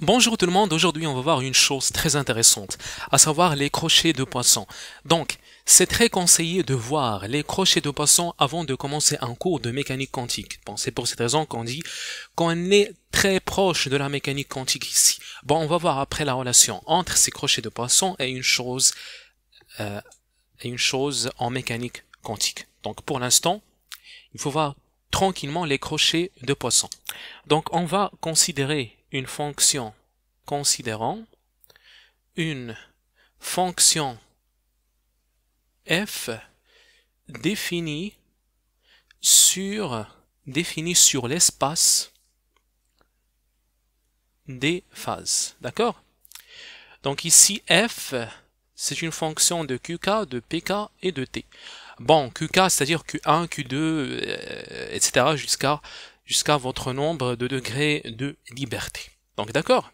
Bonjour tout le monde, aujourd'hui on va voir une chose très intéressante, à savoir les crochets de poisson. Donc, c'est très conseillé de voir les crochets de poisson avant de commencer un cours de mécanique quantique. Bon, c'est pour cette raison qu'on dit qu'on est très proche de la mécanique quantique ici. Bon, on va voir après la relation entre ces crochets de poisson et une chose, euh, et une chose en mécanique quantique. Donc, pour l'instant, il faut voir tranquillement les crochets de poisson. Donc, on va considérer une fonction considérant une fonction f définie sur, définie sur l'espace des phases. D'accord Donc ici, f, c'est une fonction de qk, de pk et de t. Bon, qk, c'est-à-dire q1, q2, etc., jusqu'à jusqu'à votre nombre de degrés de liberté. Donc d'accord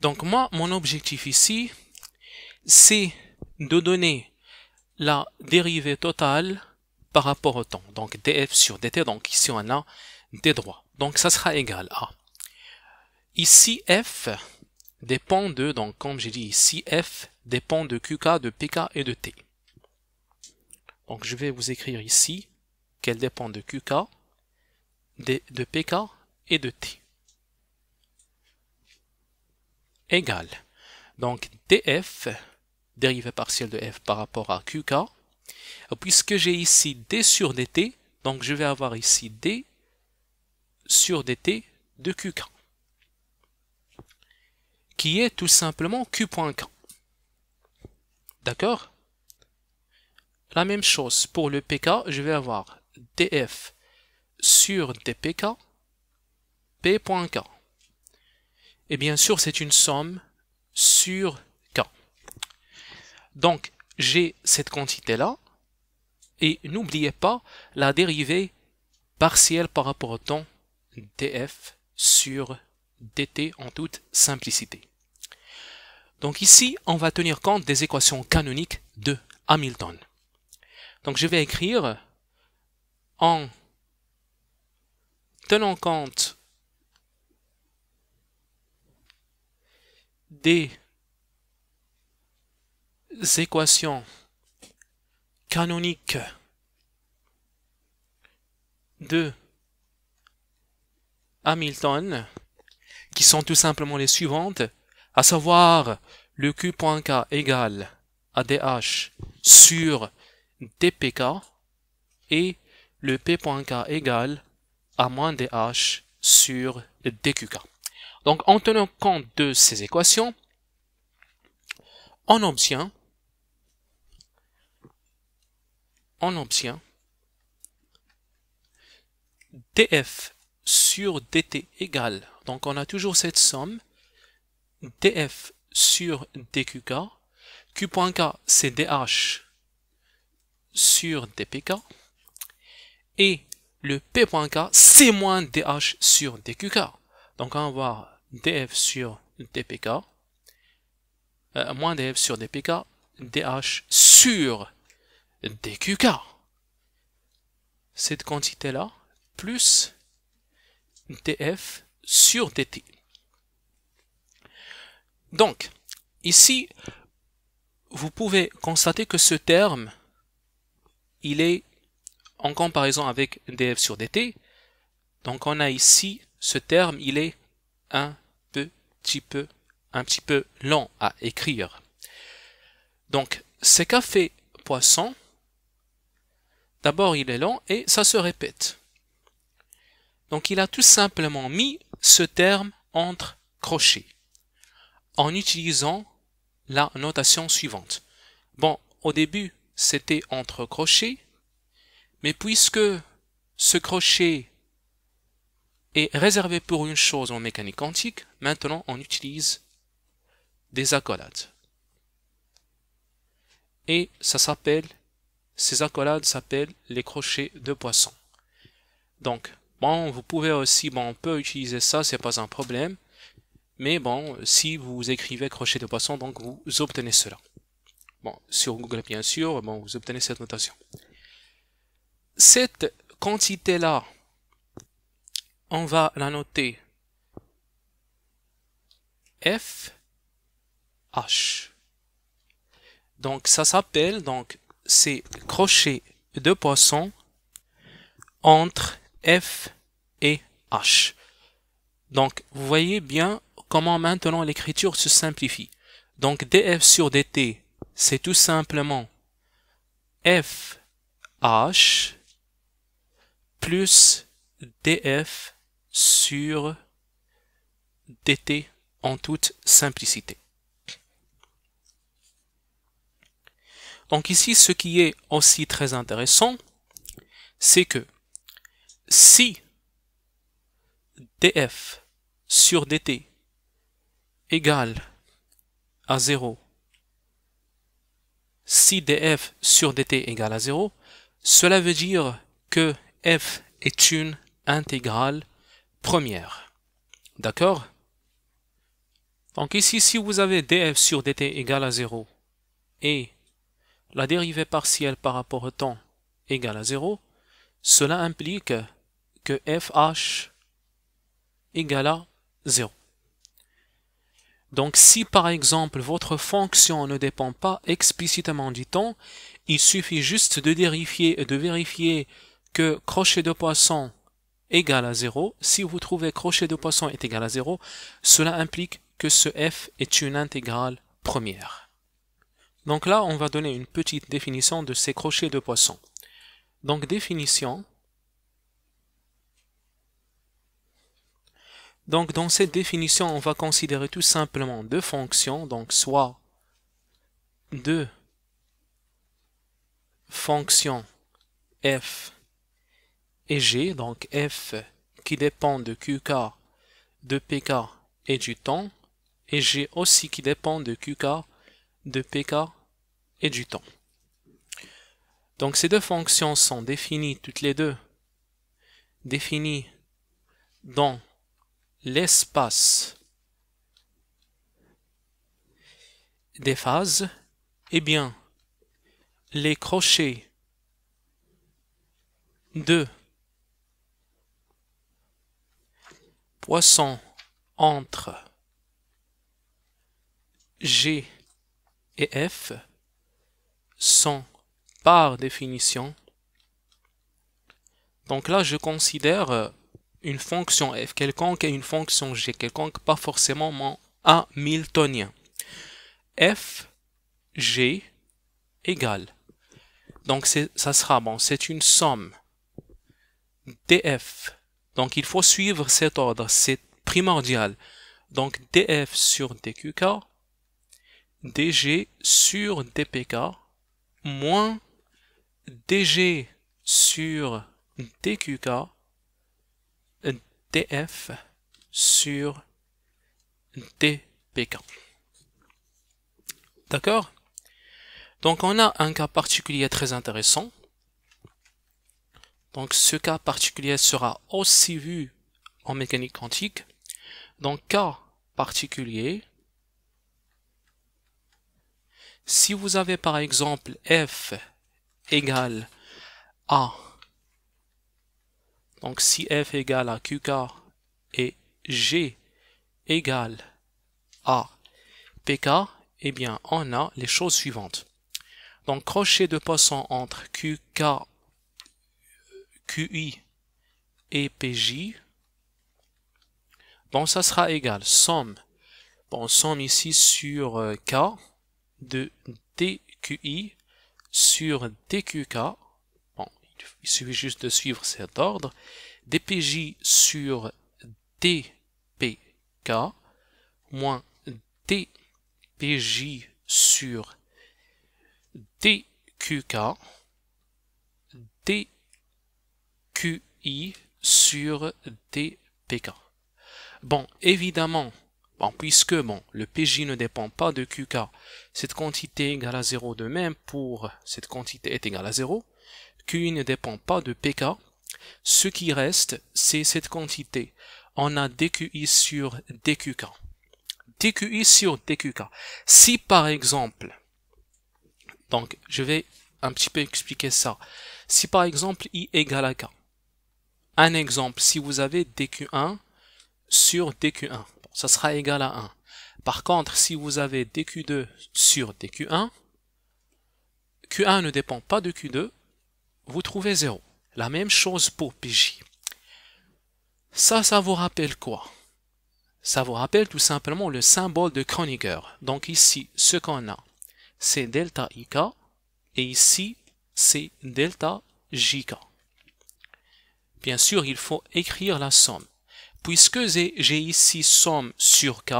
Donc moi, mon objectif ici, c'est de donner la dérivée totale par rapport au temps. Donc df sur dt, donc ici on a d droit. Donc ça sera égal à. Ici f dépend de, donc comme j'ai dit ici, f dépend de qk, de pk et de t. Donc je vais vous écrire ici qu'elle dépend de QK, de, PK et de T. Égal. Donc df, dérivée partielle de f par rapport à qk, puisque j'ai ici d sur dt, donc je vais avoir ici d sur dt de qk, qui est tout simplement q.k. D'accord la même chose pour le pk, je vais avoir df sur dpk, p.k. Et bien sûr, c'est une somme sur k. Donc, j'ai cette quantité-là, et n'oubliez pas la dérivée partielle par rapport au temps df sur dt en toute simplicité. Donc ici, on va tenir compte des équations canoniques de Hamilton. Donc je vais écrire en tenant compte des équations canoniques de Hamilton, qui sont tout simplement les suivantes, à savoir le Q.K égale à DH sur dpk et le p.k égale à moins dH sur dqk. Donc en tenant compte de ces équations, on obtient on obtient df sur dt égale, donc on a toujours cette somme, df sur dqk, q.k c'est dh sur dpk et le p.k c'est moins dh sur dqk. Donc on va avoir df sur dpk euh, moins df sur dpk dh sur dqk. Cette quantité là plus df sur dt. Donc, ici, vous pouvez constater que ce terme il est en comparaison avec df sur dt. Donc on a ici ce terme, il est un petit peu, un petit peu lent à écrire. Donc c'est qu'a fait Poisson, d'abord il est lent et ça se répète. Donc il a tout simplement mis ce terme entre crochets en utilisant la notation suivante. Bon, au début, c'était entre crochets, mais puisque ce crochet est réservé pour une chose en mécanique quantique, maintenant on utilise des accolades. Et ça s'appelle, ces accolades s'appellent les crochets de poisson. Donc, bon, vous pouvez aussi, bon, on peut utiliser ça, c'est pas un problème. Mais bon, si vous écrivez crochet de poisson, donc vous obtenez cela sur Google, bien sûr, vous obtenez cette notation. Cette quantité-là, on va la noter F H. Donc ça s'appelle donc ces crochet de poisson entre F et H. Donc vous voyez bien comment maintenant l'écriture se simplifie. Donc df sur dt c'est tout simplement h plus DF sur DT en toute simplicité. Donc ici, ce qui est aussi très intéressant, c'est que si df sur dt égale à 0 si df sur dt égale à 0, cela veut dire que f est une intégrale première. D'accord Donc ici, si vous avez df sur dt égale à 0 et la dérivée partielle par rapport au temps égale à 0, cela implique que fh égale à 0. Donc si par exemple votre fonction ne dépend pas explicitement du temps, il suffit juste de vérifier, de vérifier que crochet de poisson égal à 0. Si vous trouvez crochet de poisson est égal à 0, cela implique que ce f est une intégrale première. Donc là, on va donner une petite définition de ces crochets de poisson. Donc définition, Donc dans cette définition, on va considérer tout simplement deux fonctions, donc soit deux fonctions f et g, donc f qui dépend de qk, de pk et du temps, et g aussi qui dépend de qk, de pk et du temps. Donc ces deux fonctions sont définies toutes les deux, définies dans l'espace des phases, eh bien, les crochets de poisson entre G et F sont par définition. Donc là, je considère euh, une fonction f quelconque et une fonction g quelconque, pas forcément mon Hamiltonien. f, g égale. Donc ça sera bon, c'est une somme df. Donc il faut suivre cet ordre, c'est primordial. Donc df sur dqk, dg sur dpk, moins dg sur dqk f sur dpk. D'accord Donc on a un cas particulier très intéressant. Donc ce cas particulier sera aussi vu en mécanique quantique. Donc cas particulier, si vous avez par exemple f égale à donc si f égale à qk et g égale à pk, eh bien on a les choses suivantes. Donc crochet de poisson entre qk, qi et pj. Bon, ça sera égal. Somme. Bon, somme ici sur euh, k de dqi sur dqk il suffit juste de suivre cet ordre, dpj sur dpk moins dpj sur dqk dqi sur dpk. Bon, évidemment, Bon, puisque bon, le PJ ne dépend pas de QK, cette quantité est égale à 0 de même pour cette quantité est égale à 0, QI ne dépend pas de pk, ce qui reste, c'est cette quantité. On a dqi sur dqk. dqi sur dqk. Si par exemple, donc je vais un petit peu expliquer ça. Si par exemple i égale à k, un exemple, si vous avez dq1 sur dq1, ça sera égal à 1. Par contre, si vous avez dq2 sur dq1, q1 ne dépend pas de q2, vous trouvez 0. La même chose pour PJ. Ça, ça vous rappelle quoi Ça vous rappelle tout simplement le symbole de Kronecker. Donc ici, ce qu'on a, c'est delta IK, et ici, c'est delta JK. Bien sûr, il faut écrire la somme. Puisque j'ai ici somme sur K,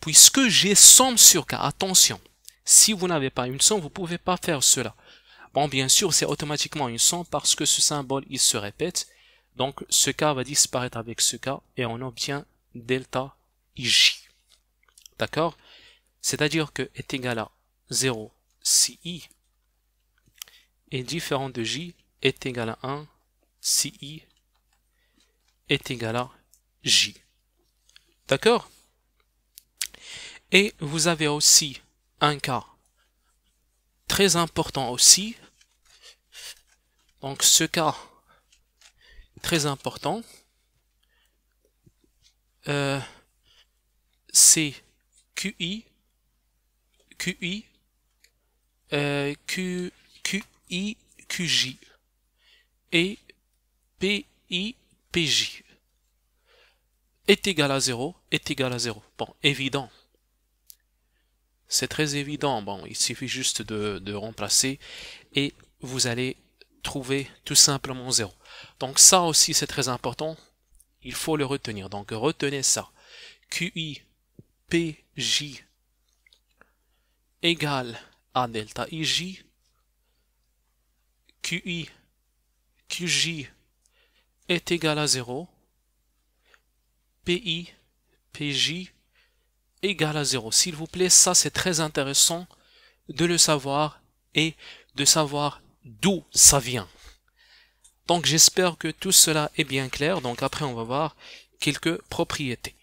puisque j'ai somme sur K, attention, si vous n'avez pas une somme, vous ne pouvez pas faire cela. Bon, bien sûr, c'est automatiquement une somme parce que ce symbole, il se répète. Donc, ce cas va disparaître avec ce cas et on obtient delta ij. D'accord C'est-à-dire que est égal à 0 si i est différent de j est égal à 1 si i est égal à j. D'accord Et vous avez aussi un cas très important aussi, donc ce cas très important, euh, c'est QI, QI, euh, Q, QI, QJ et PI, PJ est égal à 0, est égal à 0. Bon, évident. C'est très évident. Bon, il suffit juste de remplacer et vous allez trouver tout simplement 0. Donc ça aussi c'est très important, il faut le retenir. Donc retenez ça. QI PJ égale à delta IJ, QI QJ est égal à 0, PI PJ égale à 0. S'il vous plaît, ça c'est très intéressant de le savoir et de savoir d'où ça vient. Donc j'espère que tout cela est bien clair. Donc après on va voir quelques propriétés.